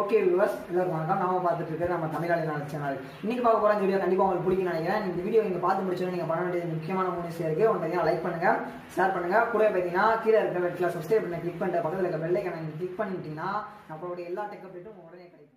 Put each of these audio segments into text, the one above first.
okay viewers எல்லாருக்கும் வணக்கம் நாம பார்த்துட்டு இருக்கிற நம்ம தமிழாளி நாள் சேனல் இன்னைக்கு பார்க்க போகிற வீடியோ கண்டிப்பாக உங்களுக்கு பிடிக்கும் நினைக்கிறேன் இந்த வீடியோ நீங்கள் பார்த்து முடிச்சோன்னு நீங்கள் பண்ண வேண்டிய முக்கியமான மூணு விஷயம் இருக்குது ஒன்று லைக் பண்ணுங்கள் ஷேர் பண்ணுங்கள் கூட பார்த்தீங்கன்னா கீழே இருக்கிற வெட்டில் கிளாஸ் சப்ஸ்கிரைப் பண்ணி கிளிக் பண்ணுற பக்கத்தில் இருக்க பெல்லைக்கான நீங்கள் கிளிக் பண்ணிட்டீங்கன்னா நம்மளுடைய எல்லா டெக் உடனே கிடைக்கும்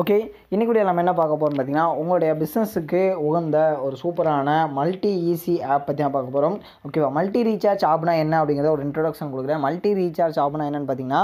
ஓகே இன்றைக்கூடிய நம்ம என்ன பார்க்க போகிறோம் பார்த்தீங்கன்னா உங்களுடைய பிஸ்னஸுக்கு உகந்த ஒரு சூப்பரான மல்டி ஈஸி ஆப் பற்றி தான் பார்க்க போகிறோம் ஓகேவா மல்டி ரீசார்ஜ் ஆப்னா என்ன அப்படிங்கிறத ஒரு இன்ட்ரொடக்ஷன் கொடுக்குறேன் மல்டி ரீசார்ஜ் ஆப்னா என்னென்னு பார்த்தீங்கன்னா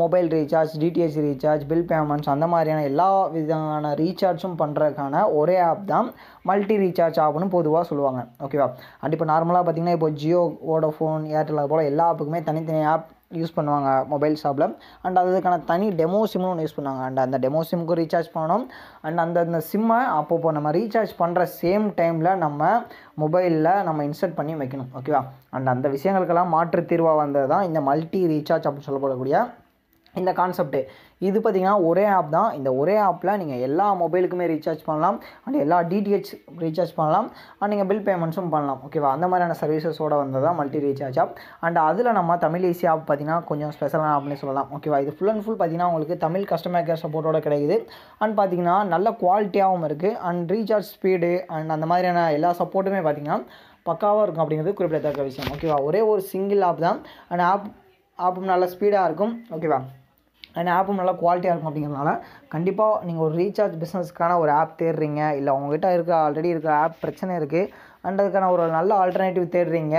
mobile recharge DTH recharge bill payments அந்த மாதிரியான எல்லா விதமான ரீசார்ஜும் பண்ணுறதுக்கான ஒரே ஆப் தான் மல்டி ரீசார்ஜ் ஆப்னு பொதுவாக சொல்லுவாங்க ஓகேவா அண்ட் இப்போ நார்மலாக பார்த்திங்கன்னா இப்போ ஜியோ வோடோஃபோன் ஏர்டெல் அது போல் எல்லா ஆப்புக்குமே தனித்தனி ஆப் யூஸ் பண்ணுவாங்க மொபைல் ஷாப்பில் அண்ட் அதுக்கான தனி டெமோ சிம்னு ஒன்று யூஸ் பண்ணுவாங்க அண்ட் அந்த டெமோ சிம்க்கு ரீசார்ஜ் பண்ணணும் அண்ட் அந்த அந்த சிம்மை அப்பப்போ நம்ம ரீசார்ஜ் பண்ணுற சேம் டைமில் நம்ம மொபைலில் நம்ம இன்சர்ட் பண்ணி வைக்கணும் ஓகேவா அண்ட் அந்த விஷயங்களுக்கெல்லாம் மாற்று தீர்வாக வந்தது தான் இந்த மல்டி ரீசார்ஜ் அப்படின்னு சொல்லப்படக்கூடிய இந்த கான்செப்ட்டு இது பார்த்திங்கன்னா ஒரே ஆப் தான் இந்த ஒரே ஆப்பில் நீங்கள் எல்லா மொபைலுக்குமே ரீசார்ஜ் பண்ணலாம் அண்ட் எல்லா டிடிஹெச் ரீசார்ஜ் பண்ணலாம் அண்ட் நீங்கள் பில் பேமெண்ட்ஸும் பண்ணலாம் ஓகேவா அந்த மாதிரியான சர்வீசஸோடு வந்தது தான் மல்டி ரீசார்ஜ் ஆப் அண்ட் அதில் நம்ம தமிழ் ஈஸி ஆப் பார்த்திங்கன்னா கொஞ்சம் ஸ்பெஷலான ஆப்னு சொல்லலாம் ஓகேவா இது ஃபுல் அண்ட் ஃபுல் பார்த்திங்கன்னா உங்களுக்கு தமிழ் கஸ்டமர் கேர் சப்போர்ட்டோட கிடைக்குது அண்ட் பார்த்திங்கன்னா நல்ல குவாலிட்டியாகவும் இருக்குது அண்ட் ரீசார்ஜ் ஸ்பீடு அண்ட் அந்த மாதிரியான எல்லா சப்போர்ட்டுமே பார்த்திங்கன்னா பக்காவாக இருக்கும் அப்படிங்கிறது குறிப்பிடத்தக்க விஷயம் ஓகேவா ஒரே ஒரு சிங்கிள் ஆப் தான் அண்ட் ஆப் ஆப் நல்ல ஸ்பீடாக இருக்கும் ஓகேவா அண்ட் ஆப்பும் நல்லா குவாலிட்டியாக இருக்கும் அப்படிங்கிறதுனால கண்டிப்பாக நீங்கள் ஒரு ரீசார்ஜ் பிஸ்னஸ்க்கான ஒரு ஆப் தேடுறீங்க இல்லை உங்ககிட்ட இருக்க ஆல்ரெடி இருக்க ஆப் பிரச்சனை இருக்குது அண்ட் அதுக்கான ஒரு நல்ல ஆல்டர்னேட்டிவ் தேடுறீங்க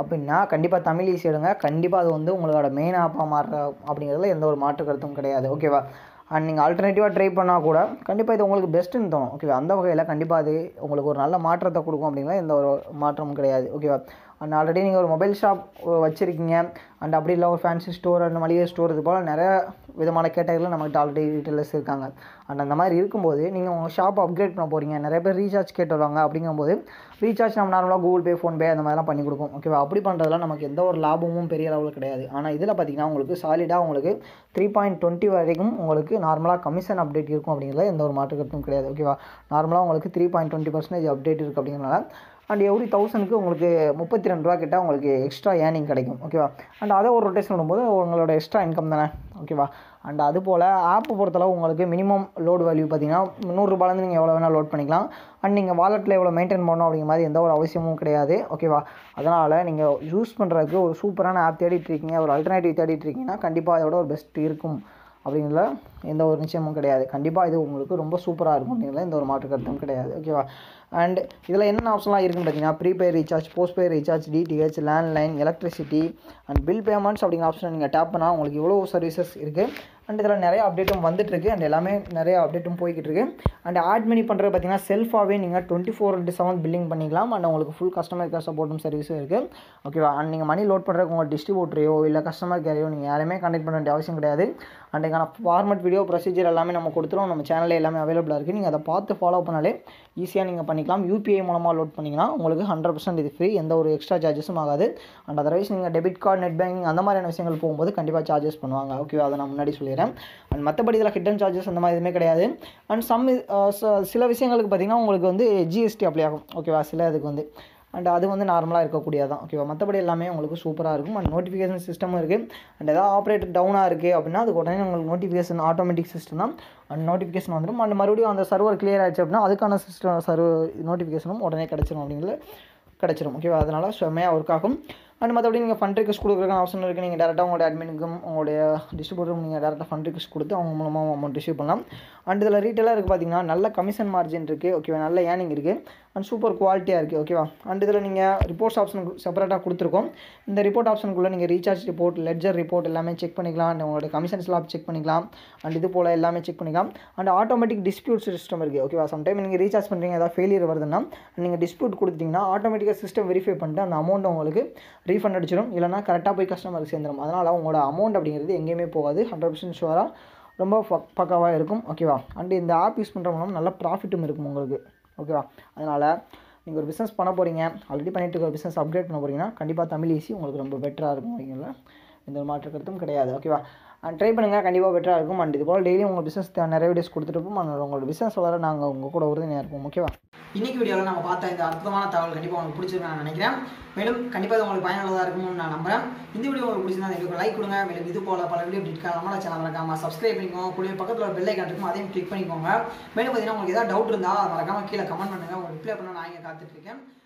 அப்படின்னா கண்டிப்பாக தமிழ் ஈஸி எடுங்க கண்டிப்பாக அது வந்து உங்களோட மெயின் ஆப்பாக மாறுற அப்படிங்கிறதுல எந்த ஒரு மாற்று கருத்தும் கிடையாது ஓகேவா அண்ட் நீங்கள் ஆல்டர்னேட்டிவாக ட்ரை பண்ணால் கூட கண்டிப்பாக இது உங்களுக்கு பெஸ்ட்டுன்னு தோணும் ஓகேவா அந்த வகையில் கண்டிப்பாக அது உங்களுக்கு ஒரு நல்ல மாற்றத்தை கொடுக்கும் அப்படிங்கிற எந்த ஒரு மாற்றமும் கிடையாது ஓகேவா அண்ட் ஆல்ரெடி நீங்கள் ஒரு மொபைல் ஷாப் வச்சுருக்கீங்க அண்ட் அப்படி இல்லை ஒரு ஃபேன்சி ஸ்டோர் அண்ட் மளிகை ஸ்டோர் இது போல் நிறைய விதமான கேட்டகரியில் நம்மகிட்ட ஆல்ரெடி ரீட்டெயிலர்ஸ் இருக்காங்க அண்ட் அந்த மாதிரி இருக்கும்போது நீங்கள் உங்கள் ஷாப் அப்கிரேட் பண்ண போகிறீங்க நிறைய பேர் ரீசார்ஜ் கேட்டு வருவாங்க அப்படிங்கும்போது ரீசார்ஜ் நம்ம நார்மலாக கூகுள் பே ஃபோன்பே அந்த மாதிரிலாம் பண்ணி கொடுக்கும் ஓகேவா அப்படி பண்ணுறதுலாம் நமக்கு எந்த ஒரு லாபமும் பெரிய அளவில் கிடையாது ஆனால் இதில் பார்த்திங்கன்னா உங்களுக்கு சாலிடாக உங்களுக்கு த்ரீ பாயிண்ட் டுவெண்ட்டி வரைக்கும் உங்களுக்கு நார்மலாக கமிஷன் அப்டேட் இருக்கும் அப்படிங்கிறத எந்த ஒரு மாற்று கிடையாது ஓகேவா நார்மலாக உங்களுக்கு three point twenty percentage update இருக்குது அப்படிங்கிறனால அண்ட் எவ்ரி தௌசண்ட்க்கு உங்களுக்கு முப்பத்தி ரெண்டு ரூபா கிட்ட உங்களுக்கு எக்ஸ்ட்ரா ஏர்னிங் கிடைக்கும் ஓகேவா அண்ட் அதை ஒரு ரொட்டேஷன் விடும்போது உங்களோட எக்ஸ்ட்ரா இன்கம் தானே ஓகேவா அண்ட் அது போல் ஆப்பை பொறுத்தளவு உங்களுக்கு மினிமம் லோடு வேல்யூ பார்த்தீங்கன்னா முந்நூறுபாலேருந்து நீங்கள் எவ்வளோ வேணால் லோட் பண்ணிக்கலாம் அண்ட் நீங்கள் வாலெட்டில் எவ்வளோ மெயின்டைன் பண்ணணும் அப்படிங்கிற மாதிரி எந்த ஒரு அவசியமும் கிடையாது ஓகேவா அதனால் நீங்கள் யூஸ் பண்ணுறதுக்கு ஒரு சூப்பரான ஆப் தேடிட்டு இருக்கீங்க ஒரு அல்டர்னேட்டிவ் தேடிட்டு இருக்கீங்கன்னா கண்டிப்பாக அதோட ஒரு பெஸ்ட் இருக்கும் அப்படிங்கிறத எந்த ஒரு நிச்சயமும் கிடையாது கண்டிப்பாக இது உங்களுக்கு ரொம்ப சூப்பராக இருக்கும் இதில் எந்த ஒரு மாற்று கருத்தும் கிடையாது ஓகேவா அண்ட் இதில் என்னென்ன ஆப்ஷன்லாம் இருக்குன்னு பார்த்தீங்கன்னா prepaid recharge postpaid recharge DTH landline electricity and bill payments அப்படிங்கிற ஆப்ஷன் நீங்கள் டேப் பண்ணால் உங்களுக்கு இவ்வளோ சர்வீசஸ் இருக்குது அண்ட் இதில் நிறைய அப்டேட்டும் வந்துட்டுருக்கு அண்ட் எல்லாமே நிறைய அப்டேட்டும் போய்கிட்டு இருக்கு அண்ட் ஆட் மணி பண்ணுறது பார்த்தீங்கன்னா செல்ஃபாகவே நீங்கள் twenty four into seven billing பண்ணிக்கலாம் அண்ட் உங்களுக்கு ஃபுல் கஸ்டமர் கேர் சப்போர்ட்டும் சர்வீஸும் இருக்குது ஓகேவா அண்ட் நீங்கள் மணி லோட் பண்ணுறதுக்கு உங்கள் டிஸ்ட்ரிபியூட்டரையோ இல்லை கஸ்டமர் கேரையோ நீங்கள் யாரையுமே கண்டெக்ட் பண்ண வேண்டிய அவசியம் கிடையாது அண்ட் ஃபார்மட் வீடியோ ப்ரொசீஜர் எல்லாமே நம்ம கொடுத்துருவோம் நம்ம சேனலில் எல்லாமே அவைலபிளாக இருக்குது நீங்கள் அதை பார்த்து ஃபாலோ பண்ணாலே ஈஸியாக நீங்கள் பண்ணிக்கலாம் யூபிஐ மூலமாக லோட் பண்ணிங்கன்னா உங்களுக்கு ஹண்ட்ரட் பர்சன்ட் இது ஃப்ரீ எந்த ஒரு எக்ஸ்ட்ரா சார்ஜஸும் ஆகாது அண்ட் அதர்வைஸ் நீங்கள் டெபிட் கார்டு நெட் பேங்கிங் அந்த மாதிரியான விஷயங்கள் போகும்போது கண்டிப்பாக சார்ஜஸ் பண்ணுவாங்க ஓகே அதை நான் முன்னாடி சொல்லிடுறேன் அண்ட் மற்றபடி இதில் ஹிட்டன் சார்ஜஸ் அந்த மாதிரி எதுவுமே கிடையாது அண்ட் uh, சம் சில விஷயங்களுக்கு பார்த்திங்கன்னா உங்களுக்கு வந்து ஜிஎஸ்டி அப்ளை ஆகும் ஓகேவா சில இதுக்கு வந்து அண்ட் அது வந்து நார்மலாக இருக்கக்கூடியதான் ஓகேவா மற்றபடி எல்லாமே உங்களுக்கு சூப்பராக இருக்கும் அண்ட் நோட்டிஃபிகேஷன் சிஸ்டமும் இருக்குது அண்ட் ஏதாவது ஆப்ரேட்டர் டவுனாக இருக்குது அப்படின்னா அது உடனே உங்களுக்கு நோட்டிஃபிகேஷன் ஆட்டோமேட்டிக் சிஸ்டம் தான் அண்ட் நோட்டிஃபிகேஷன் வந்துடும் அண்ட் மறுபடியும் அந்த சர்வர் கிளியர் ஆச்சு அப்படின்னா அதுக்கான சிஸ்டம் சர்வ நோட்டிஃபிகேஷனும் உடனே கிடச்சிரும் அப்படிங்கிறது கிடச்சிரும் ஓகேவா அதனால் செம்மையாக ஒர்க் ஆகும் அண்ட் மற்றபடி நீங்கள் ஃபண்ட் ரிக்ஸ் கொடுக்குறதுக்கு அவசரம் இருக்குது நீங்கள் டேரெக்டாக உங்களோட அட்மினுக்கும் உங்களுடைய டிஸ்ட்ரிபியூட்டருக்கும் நீங்கள் டேரெக்டாக ஃபண்ட் ரிக்ஸ் கொடுத்து அவங்க மூலமாக அமௌண்ட் ரிசீவ் பண்ணலாம் அண்ட் இதில் ரீட்டெயிலாக இருக்குது பார்த்தீங்கன்னா நல்ல கமிஷன் மார்ஜின் இருக்குது ஓகேவா நல்ல ஏர்னிங் இருக்குது அண்ட் சூப்பர் குவாலிட்டியாக இருக்குது ஓகேவா அண்ட் இதில் நீங்கள் ரிப்போர்ட்ஸ் ஆப்ஷன் செப்பரேட்டாக கொடுத்துருக்கோம் இந்த ரிப்போர்ட் ஆப்ஷனுக்குள்ளே நீங்கள் ரீசார்ஜ் ரிப்போர்ட் லெட்ஜர் ரிப்போர்ட் எல்லாமே செக் பண்ணிக்கலாம் அண்ட் உங்களோட கமிஷன் ஸ்லாப் செக் பண்ணிக்கலாம் அண்ட் இது போல் எல்லாமே செக் பண்ணிக்கலாம் அண்ட் ஆட்டோமேட்டிக் டிஸ்பியூட் சிஸ்டம் இருக்குது ஓகேவா சம்டைம் நீங்கள் ரீசார்ஜ் பண்ணுறீங்க ஏதாவது ஃபெயிலியர் வருதுன்னா நீங்கள் டிஸ்பியூட் கொடுத்தீங்கன்னா ஆட்டோமேட்டிக்காக சிஸ்டம் வெரிஃபை பண்ணிட்டு அந்த அமௌண்ட் உங்களுக்கு ரீஃபண்ட் அடிச்சிடும் இல்லைனா கரெக்டாக போய் கஸ்டமருக்கு சேர்ந்துடும் அதனால் உங்களோட அமௌண்ட் அப்படிங்கிறது எங்கேயுமே போகாது ஹண்ட்ரட் பர்சன்ட் ஷுவராக ரொம்ப பக்காவாக இருக்கும் ஓகேவா அண்ட் இந்த ஆப் யூஸ் பண்ணுற மூலம் நல்ல ப்ராஃபிட்டும் இருக்கும் உங்களுக்கு ஓகேவா அதனால் நீங்கள் ஒரு பிஸ்னஸ் பண்ண போகிறீங்க ஆல்ரெடி பண்ணிட்டு இருக்க பிஸ்னஸ் அப்கிரேட் பண்ண போகிறீங்கன்னா கண்டிப்பாக தமிழ் ஈஸி உங்களுக்கு ரொம்ப பெட்டராக இருக்கும் ஓகேங்களா எந்த ஒரு மாற்று கருத்தும் கிடையாது ஓகேவா அண்ட் ட்ரை பண்ணுங்கள் கண்டிப்பாக பெட்டராக இருக்கும் அண்ட் இதுபோல் டெய்லி உங்கள் பிஸ்னஸ் நிறைய வீடியோஸ் கொடுத்துட்டு இருப்போம் உங்களோட பிஸ்னஸ் வர நாங்கள் உங்கள் கூட உறுதுணையாக இருப்போம் ஓகேவா இன்னைக்கு வீடியோவில் நம்ம பார்த்த இந்த அற்புதமான தகவல் கண்டிப்பாக உங்களுக்கு பிடிச்சிருக்கு நான் நினைக்கிறேன் மேலும் கண்டிப்பாக இது உங்களுக்கு பயனுள்ளதாக இருக்கும்னு நான் நம்புறேன் இந்த வீடியோ உங்களுக்கு பிடிச்சிருந்தா எனக்கு லைக் கொடுங்க மேலும் இது போல் பல வீடியோ டிட் நம்ம சேனல் மறக்காம சப்ஸ்கிரைப் பண்ணிக்கோங்க கூடிய பக்கத்தில் ஒரு பெல்லைக்கான் இருக்கும் அதையும் கிளிக் பண்ணிக்கோங்க மேலும் பார்த்தீங்கன்னா உங்களுக்கு ஏதாவது டவுட் இருந்தால் மறக்காமல் கீழே கமெண்ட் பண்ணுங்கள் உங்களுக்கு ரிப்ளை பண்ண நான் இங்கே காத்துட்ருக்கேன்